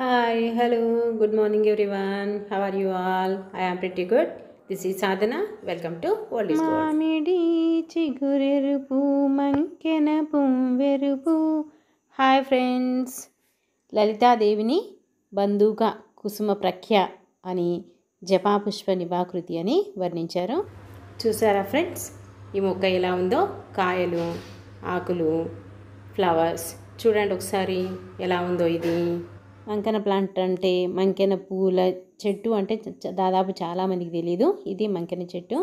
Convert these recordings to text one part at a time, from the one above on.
hi hello good morning everyone how are you all I am pretty good this ఈ Sadhana welcome to old మామిడి చిగురెరుపు మంకెన పువ్వెరుపు hi friends లలితాదేవిని బంధుక కుసుమ ప్రఖ్య అని జపాపుష్ప నివాకృతి అని వర్ణించారు చూసారా friends ఈ మొక్క ఎలా ఉందో కాయలు ఆకులు ఫ్లవర్స్ చూడండి ఒకసారి ఎలా ఉందో ఇది మంకెన ప్లాంట్ అంటే మంకెన పూల చెట్టు అంటే దాదాపు చాలామందికి తెలియదు ఇది మంకెన చెట్టు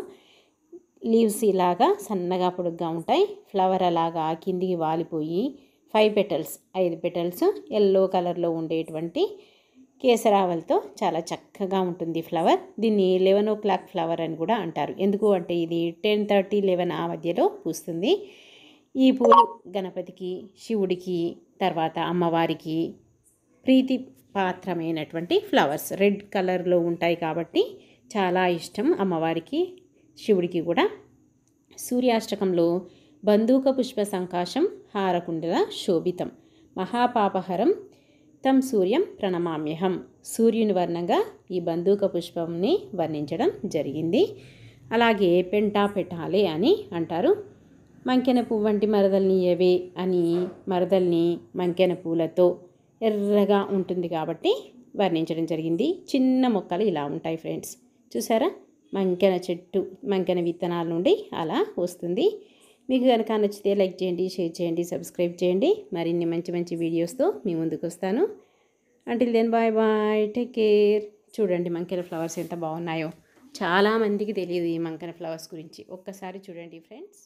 లీవ్స్ ఇలాగా సన్నగా పొడుగ్గా ఉంటాయి ఫ్లవర్ అలాగా కిందికి వాలిపోయి ఫైవ్ పెటల్స్ ఐదు పెటల్స్ ఎల్లో కలర్లో ఉండేటువంటి కేసరావలతో చాలా చక్కగా ఉంటుంది ఫ్లవర్ దీన్ని లెవెన్ ఓ క్లాక్ ఫ్లవర్ అని కూడా అంటారు ఎందుకు అంటే ఇది టెన్ థర్టీ లెవెన్ ఆ మధ్యలో పూస్తుంది ఈ పూలు గణపతికి శివుడికి తర్వాత అమ్మవారికి ప్రీతి పాత్రమైనటువంటి ఫ్లవర్స్ రెడ్ కలర్లో ఉంటాయి కాబట్టి చాలా ఇష్టం అమ్మవారికి శివుడికి కూడా సూర్యాష్టకంలో బంధూక పుష్ప సంకాశం హారకుండల శోభితం మహాపాపహరం తం సూర్యం ప్రణమామ్యహం సూర్యుని వర్ణంగా ఈ బంధూక పుష్పంని వర్ణించడం జరిగింది అలాగే పెంటా పెట్టాలి అని అంటారు మంకెన పువ్వు వంటి మరదల్ని ఏవే అని మరదల్ని మంకెన పూలతో ఎర్రగా ఉంటుంది కాబట్టి వర్ణించడం జరిగింది చిన్న మొక్కలు ఇలా ఉంటాయి ఫ్రెండ్స్ చూసారా మంకెన చెట్టు మంకెన విత్తనాల నుండి అలా వస్తుంది మీకు కనుక నచ్చితే లైక్ చేయండి షేర్ చేయండి సబ్స్క్రైబ్ చేయండి మరిన్ని మంచి మంచి వీడియోస్తో మీ ముందుకు వస్తాను until then bye bye take care చూడండి మంకెన ఫ్లవర్స్ ఎంత బాగున్నాయో చాలామందికి తెలియదు ఈ మంకెన ఫ్లవర్స్ గురించి ఒక్కసారి చూడండి ఫ్రెండ్స్